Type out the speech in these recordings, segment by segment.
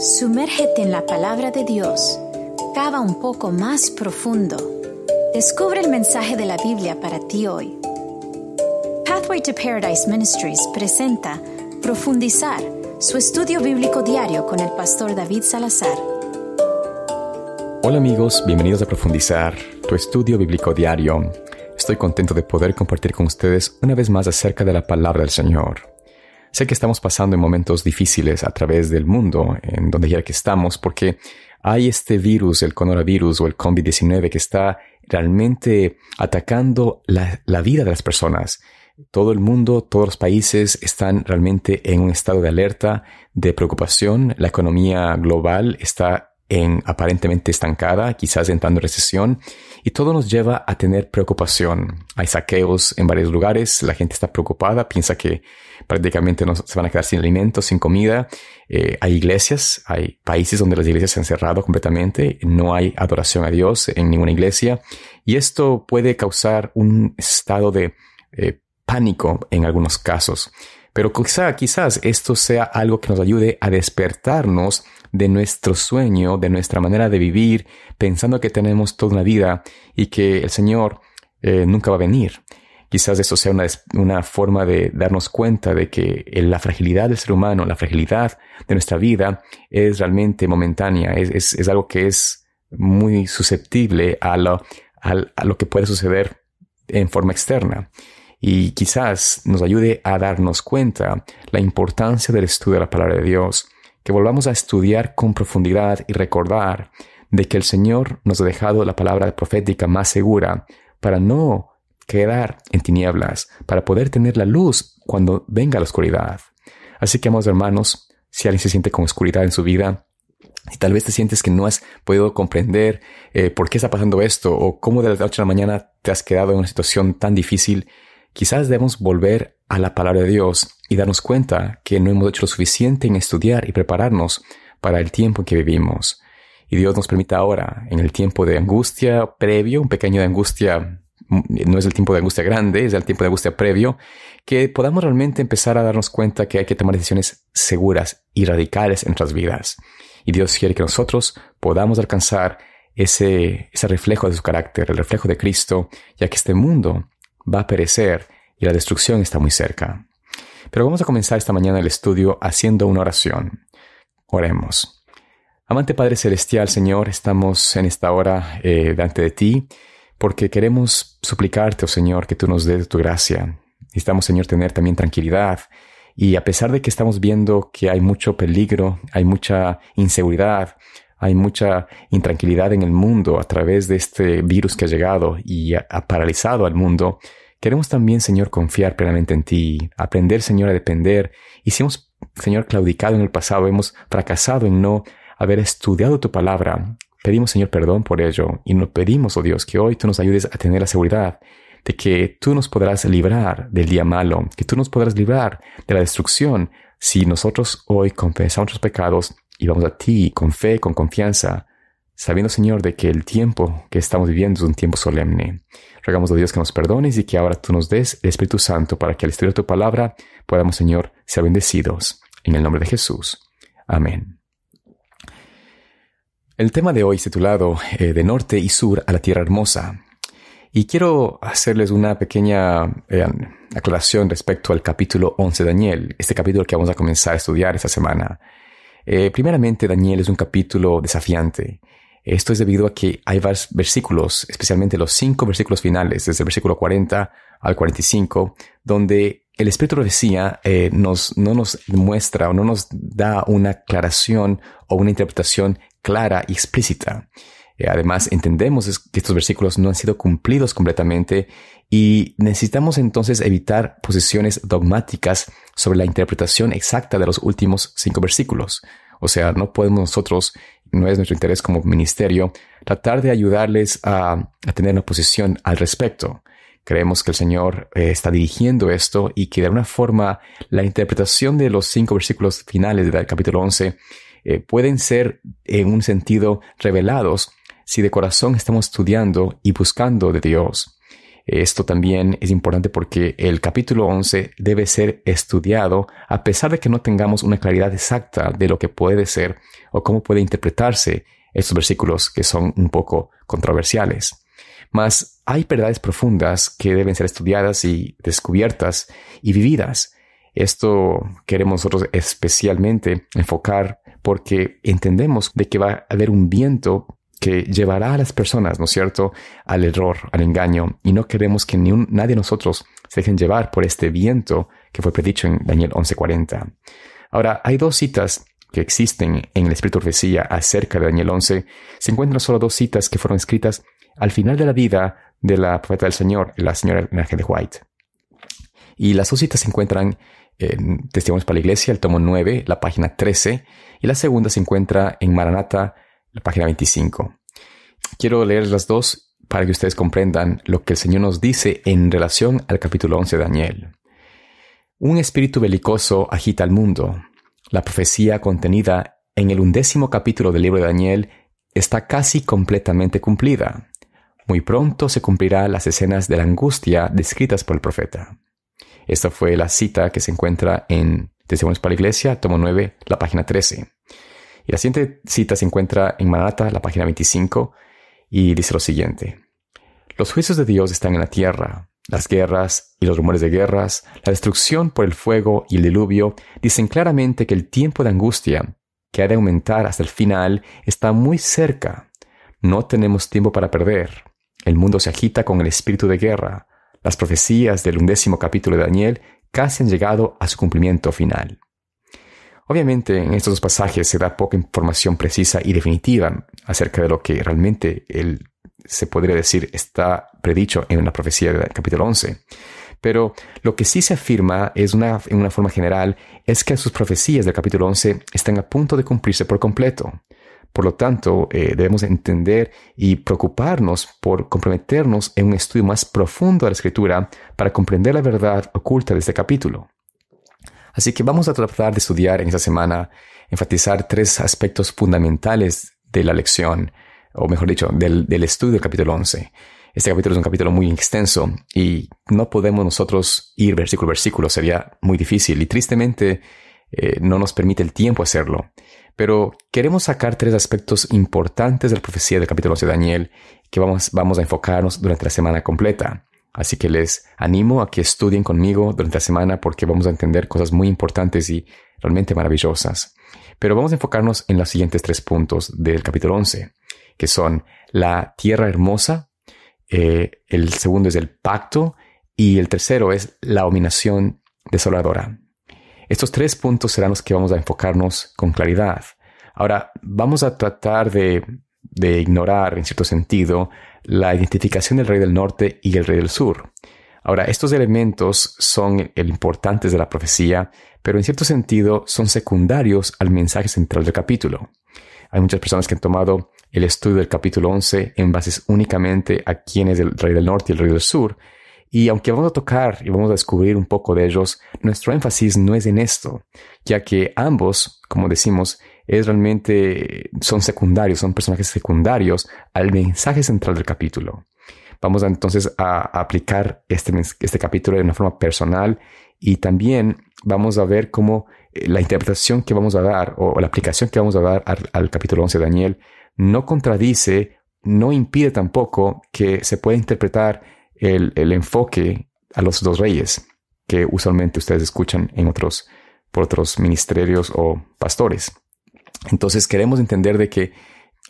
Sumérgete en la palabra de Dios. Cava un poco más profundo. Descubre el mensaje de la Biblia para ti hoy. Pathway to Paradise Ministries presenta Profundizar, su estudio bíblico diario con el pastor David Salazar. Hola amigos, bienvenidos a Profundizar, tu estudio bíblico diario. Estoy contento de poder compartir con ustedes una vez más acerca de la palabra del Señor. Sé que estamos pasando en momentos difíciles a través del mundo, en donde ya que estamos, porque hay este virus, el coronavirus o el COVID-19, que está realmente atacando la, la vida de las personas. Todo el mundo, todos los países están realmente en un estado de alerta, de preocupación. La economía global está en aparentemente estancada, quizás entrando en recesión, y todo nos lleva a tener preocupación. Hay saqueos en varios lugares, la gente está preocupada, piensa que prácticamente no se van a quedar sin alimentos, sin comida. Eh, hay iglesias, hay países donde las iglesias se han cerrado completamente, no hay adoración a Dios en ninguna iglesia, y esto puede causar un estado de eh, pánico en algunos casos. Pero quizá, quizás esto sea algo que nos ayude a despertarnos de nuestro sueño, de nuestra manera de vivir, pensando que tenemos toda una vida y que el Señor eh, nunca va a venir. Quizás eso sea una, una, forma de darnos cuenta de que la fragilidad del ser humano, la fragilidad de nuestra vida es realmente momentánea, es, algo que es muy susceptible a lo, a lo que puede suceder en forma externa y quizás nos ayude a darnos cuenta la importancia del estudio de la palabra de Dios, que volvamos a estudiar con profundidad y recordar de que el Señor nos ha dejado la palabra profética más segura para no quedar en tinieblas, para poder tener la luz cuando venga la oscuridad. Así que, amados hermanos, si alguien se siente con oscuridad en su vida, y tal vez te sientes que no has podido comprender eh, por qué está pasando esto o cómo de la noche a la mañana te has quedado en una situación tan difícil, Quizás debemos volver a la palabra de Dios y darnos cuenta que no hemos hecho lo suficiente en estudiar y prepararnos para el tiempo en que vivimos. Y Dios nos permita ahora, en el tiempo de angustia previo, un pequeño de angustia, no es el tiempo de angustia grande, es el tiempo de angustia previo, que podamos realmente empezar a darnos cuenta que hay que tomar decisiones seguras y radicales en nuestras vidas. Y Dios quiere que nosotros podamos alcanzar ese reflejo de su carácter, el reflejo de Cristo, ya que este mundo va a perecer y la destrucción está muy cerca. Pero vamos a comenzar esta mañana el estudio haciendo una oración. Oremos. Amante Padre Celestial, Señor, estamos en esta hora eh, delante de ti porque queremos suplicarte, oh Señor, que tú nos des tu gracia. Necesitamos, Señor, tener también tranquilidad. Y a pesar de que estamos viendo que hay mucho peligro, hay mucha inseguridad, hay mucha intranquilidad en el mundo a través de este virus que ha llegado y ha, paralizado al mundo. Queremos también, Señor, confiar plenamente en ti, aprender, Señor, a depender. Y si hemos, Señor, claudicado en el pasado, hemos fracasado en no haber estudiado tu palabra, pedimos, Señor, perdón por ello. Y nos pedimos, oh Dios, que hoy tú nos ayudes a tener la seguridad de que tú nos podrás librar del día malo, que tú nos podrás librar de la destrucción si nosotros hoy confesamos nuestros pecados y vamos a ti con fe, con confianza, sabiendo, Señor, de que el tiempo que estamos viviendo es un tiempo solemne. Rogamos a Dios que nos perdones y que ahora tú nos des el Espíritu Santo para que al estudiar tu palabra podamos, Señor, ser bendecidos. En el nombre de Jesús. Amén. El tema de hoy es titulado eh, De Norte y Sur a la Tierra Hermosa. Y quiero hacerles una pequeña eh, aclaración respecto al capítulo 11 de Daniel, este capítulo que vamos a comenzar a estudiar esta semana. Eh, primeramente, Daniel es un capítulo desafiante. Esto es debido a que hay varios versículos, especialmente los cinco versículos finales, desde el versículo 40 al 45, donde el Espíritu Profecía eh, no nos muestra o no nos da una aclaración o una interpretación clara y explícita. Eh, además, entendemos que estos versículos no han sido cumplidos completamente y necesitamos entonces evitar posiciones dogmáticas sobre la interpretación exacta de los últimos cinco versículos. O sea, no podemos nosotros, no es nuestro interés como ministerio, tratar de ayudarles a, tener una posición al respecto. Creemos que el Señor eh, está dirigiendo esto y que de alguna forma la interpretación de los cinco versículos finales del capítulo 11 eh, pueden ser en un sentido revelados si de corazón estamos estudiando y buscando de Dios. Esto también es importante porque el capítulo 11 debe ser estudiado a pesar de que no tengamos una claridad exacta de lo que puede ser o cómo puede interpretarse estos versículos que son un poco controversiales. Mas hay verdades profundas que deben ser estudiadas y descubiertas y vividas. Esto queremos nosotros especialmente enfocar porque entendemos de que va a haber un viento que llevará a las personas, ¿no es cierto?, al error, al engaño, y no queremos que ni nadie de nosotros se dejen llevar por este viento que fue predicho en Daniel 11:40. Ahora, hay dos citas que existen en el Espíritu Profecía acerca de Daniel 11. Se encuentran solo dos citas que fueron escritas al final de la vida de la profeta del Señor, la señora Ángel de White. Y las dos citas se encuentran en Testimonios para la Iglesia, el tomo 9, la página 13, y la segunda se encuentra en Maranata, la página 25. Quiero leer las dos para que ustedes comprendan lo que el Señor nos dice en relación al capítulo 11 de Daniel. Un espíritu belicoso agita el mundo. La profecía contenida en el undécimo capítulo del libro de Daniel está casi completamente cumplida. Muy pronto se cumplirán las escenas de la angustia descritas por el profeta. Esta fue la cita que se encuentra en Testimonios para la Iglesia, tomo 9, la página 13. Y la siguiente cita se encuentra en Manata, la página 25, y dice lo siguiente. Los juicios de Dios están en la tierra. Las guerras y los rumores de guerras, la destrucción por el fuego y el diluvio dicen claramente que el tiempo de angustia, que ha de aumentar hasta el final, está muy cerca. No tenemos tiempo para perder. El mundo se agita con el espíritu de guerra. Las profecías del undécimo capítulo de Daniel casi han llegado a su cumplimiento final. Obviamente en estos dos pasajes se da poca información precisa y definitiva acerca de lo que realmente él, se podría decir está predicho en la profecía del capítulo 11. Pero lo que sí se afirma es una, en una forma general es que sus profecías del capítulo 11 están a punto de cumplirse por completo. Por lo tanto, eh, debemos entender y preocuparnos por comprometernos en un estudio más profundo de la escritura para comprender la verdad oculta de este capítulo. Así que vamos a tratar de estudiar en esta semana, enfatizar tres aspectos fundamentales de la lección, o mejor dicho, del, estudio del capítulo 11. Este capítulo es un capítulo muy extenso y no podemos nosotros ir versículo a versículo, sería muy difícil y tristemente eh, no nos permite el tiempo hacerlo. Pero queremos sacar tres aspectos importantes de la profecía del capítulo 11 de Daniel que vamos a enfocarnos durante la semana completa. Así que les animo a que estudien conmigo durante la semana porque vamos a entender cosas muy importantes y realmente maravillosas. Pero vamos a enfocarnos en los siguientes tres puntos del capítulo 11, que son la tierra hermosa, eh, el segundo es el pacto y el tercero es la dominación desoladora. Estos tres puntos serán los que vamos a enfocarnos con claridad. Ahora, vamos a tratar de de ignorar, en cierto sentido, la identificación del rey del norte y el rey del sur. Ahora, estos elementos son importantes de la profecía, pero en cierto sentido son secundarios al mensaje central del capítulo. Hay muchas personas que han tomado el estudio del capítulo 11 en bases únicamente a quién es el rey del norte y el rey del sur, y aunque vamos a tocar y vamos a descubrir un poco de ellos, nuestro énfasis no es en esto, ya que ambos, como decimos, es realmente, son secundarios, son personajes secundarios al mensaje central del capítulo. Vamos entonces a, aplicar este, este capítulo de una forma personal y también vamos a ver cómo eh, la interpretación que vamos a dar o la aplicación que vamos a dar al, capítulo 11 de Daniel no contradice, no impide tampoco que se pueda interpretar el, el, enfoque a los dos reyes que usualmente ustedes escuchan en otros, por otros ministerios o pastores. Entonces queremos entender de que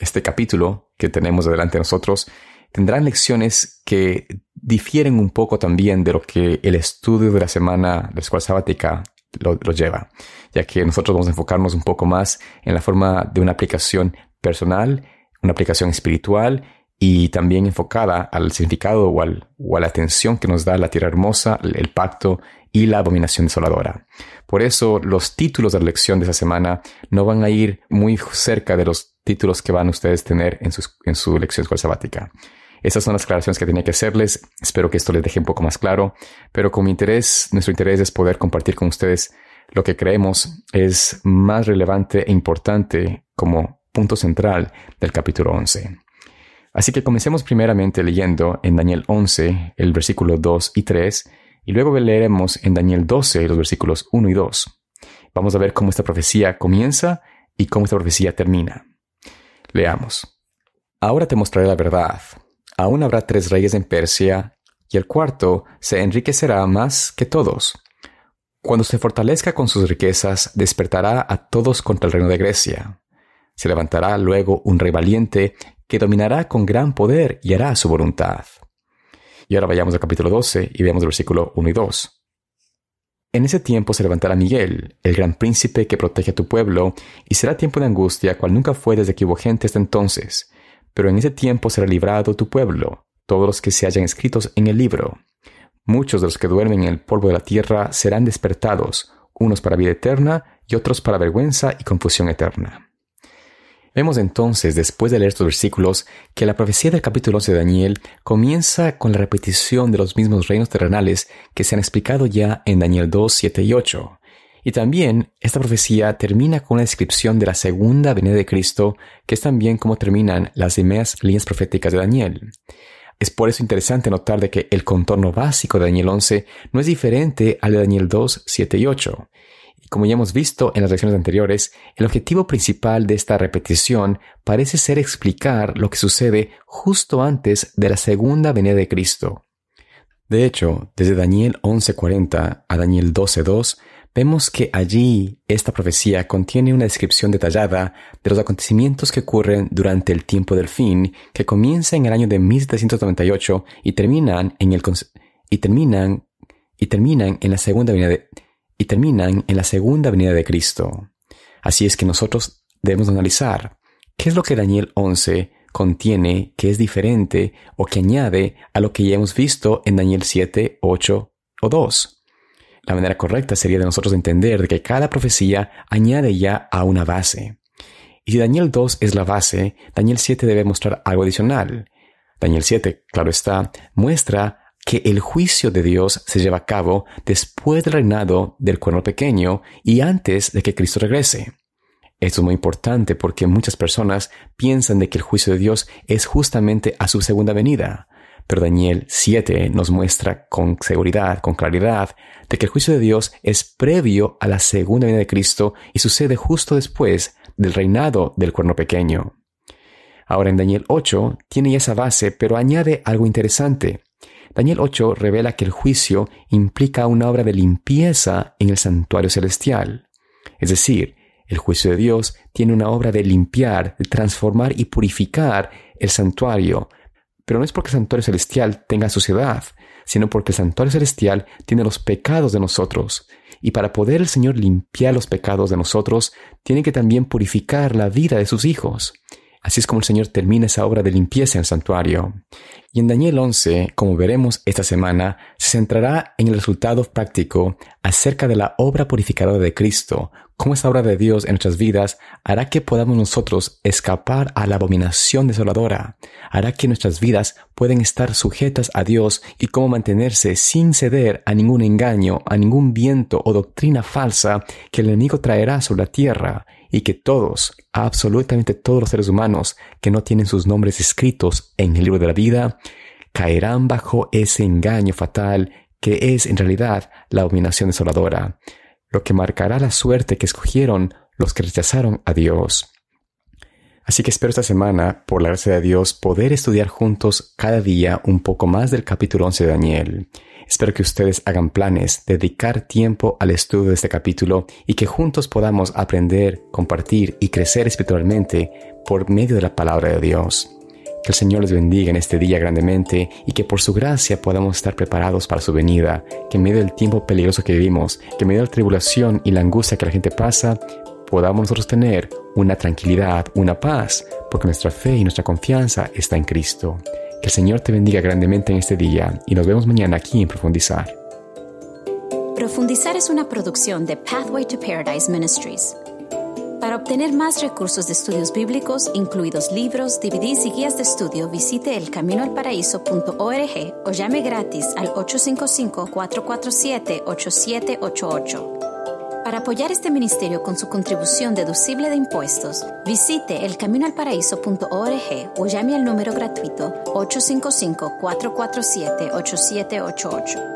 este capítulo que tenemos delante de nosotros tendrán lecciones que difieren un poco también de lo que el estudio de la semana de la escuela sabática lo, lo, lleva, ya que nosotros vamos a enfocarnos un poco más en la forma de una aplicación personal, una aplicación espiritual y también enfocada al significado o, al, o, a la atención que nos da la tierra hermosa, el pacto y la abominación desoladora. Por eso los títulos de la lección de esta semana no van a ir muy cerca de los títulos que van ustedes tener en, sus, en su lección escolar sabática. Esas son las aclaraciones que tenía que hacerles. Espero que esto les deje un poco más claro, pero con mi interés, nuestro interés es poder compartir con ustedes lo que creemos es más relevante e importante como punto central del capítulo 11. Así que comencemos primeramente leyendo en Daniel 11 el versículo 2 y 3 y luego leeremos en Daniel 12 los versículos 1 y 2. Vamos a ver cómo esta profecía comienza y cómo esta profecía termina. Leamos. Ahora te mostraré la verdad. Aún habrá tres reyes en Persia, y el cuarto se enriquecerá más que todos. Cuando se fortalezca con sus riquezas, despertará a todos contra el reino de Grecia. Se levantará luego un rey valiente que dominará con gran poder y hará su voluntad. Y ahora vayamos al capítulo 12 y veamos el versículo 1 y 2. En ese tiempo se levantará Miguel, el gran príncipe que protege a tu pueblo, y será tiempo de angustia cual nunca fue desde que hubo gente hasta entonces. Pero en ese tiempo será librado tu pueblo, todos los que se hayan escritos en el libro. Muchos de los que duermen en el polvo de la tierra serán despertados, unos para vida eterna y otros para vergüenza y confusión eterna. Vemos entonces, después de leer estos versículos, que la profecía del capítulo 11 de Daniel comienza con la repetición de los mismos reinos terrenales que se han explicado ya en Daniel 2, 7 y 8. Y también esta profecía termina con la descripción de la segunda venida de Cristo, que es también como terminan las demás líneas proféticas de Daniel. Es por eso interesante notar de que el contorno básico de Daniel 11 no es diferente al de Daniel 2, 7 y 8. Y como ya hemos visto en las lecciones anteriores, el objetivo principal de esta repetición parece ser explicar lo que sucede justo antes de la segunda venida de Cristo. De hecho, desde Daniel 11:40 a Daniel 12:2, vemos que allí esta profecía contiene una descripción detallada de los acontecimientos que ocurren durante el tiempo del fin, que comienza en el año de 1798 y terminan en el y terminan y terminan en la segunda venida de y terminan en la segunda venida de Cristo. Así es que nosotros debemos analizar qué es lo que Daniel 11 contiene que es diferente o que añade a lo que ya hemos visto en Daniel 7, 8 o 2. La manera correcta sería de nosotros entender que cada profecía añade ya a una base. Y si Daniel 2 es la base, Daniel 7 debe mostrar algo adicional. Daniel 7, claro está, muestra que el juicio de Dios se lleva a cabo después del reinado del cuerno pequeño y antes de que Cristo regrese. Esto es muy importante porque muchas personas piensan de que el juicio de Dios es justamente a su segunda venida, pero Daniel 7 nos muestra con seguridad, con claridad, de que el juicio de Dios es previo a la segunda venida de Cristo y sucede justo después del reinado del cuerno pequeño. Ahora en Daniel 8 tiene esa base, pero añade algo interesante. Daniel 8 revela que el juicio implica una obra de limpieza en el santuario celestial. Es decir, el juicio de Dios tiene una obra de limpiar, de transformar y purificar el santuario. Pero no es porque el santuario celestial tenga suciedad, sino porque el santuario celestial tiene los pecados de nosotros. Y para poder el Señor limpiar los pecados de nosotros, tiene que también purificar la vida de sus hijos. Así es como el Señor termina esa obra de limpieza en el santuario. Y en Daniel 11, como veremos esta semana, se centrará en el resultado práctico acerca de la obra purificadora de Cristo, cómo esta obra de Dios en nuestras vidas hará que podamos nosotros escapar a la abominación desoladora, hará que nuestras vidas pueden estar sujetas a Dios y cómo mantenerse sin ceder a ningún engaño, a ningún viento o doctrina falsa que el enemigo traerá sobre la tierra y que todos, absolutamente todos los seres humanos que no tienen sus nombres escritos en el libro de la vida, caerán bajo ese engaño fatal que es en realidad la dominación desoladora, lo que marcará la suerte que escogieron los que rechazaron a Dios. Así que espero esta semana, por la gracia de Dios, poder estudiar juntos cada día un poco más del capítulo 11 de Daniel. Espero que ustedes hagan planes, dedicar tiempo al estudio de este capítulo y que juntos podamos aprender, compartir y crecer espiritualmente por medio de la palabra de Dios. Que el Señor les bendiga en este día grandemente y que por su gracia podamos estar preparados para su venida, que en medio del tiempo peligroso que vivimos, que en medio de la tribulación y la angustia que la gente pasa, podamos nosotros tener una tranquilidad, una paz, porque nuestra fe y nuestra confianza está en Cristo. Que el Señor te bendiga grandemente en este día y nos vemos mañana aquí en Profundizar. Profundizar es una producción de Pathway to Paradise Ministries. Para obtener más recursos de estudios bíblicos, incluidos libros, DVDs y guías de estudio, visite elcaminoalparaíso.org o llame gratis al 855-447-8788. Para apoyar este ministerio con su contribución deducible de impuestos, visite elcaminoalparaíso.org o llame al número gratuito 855-447-8788.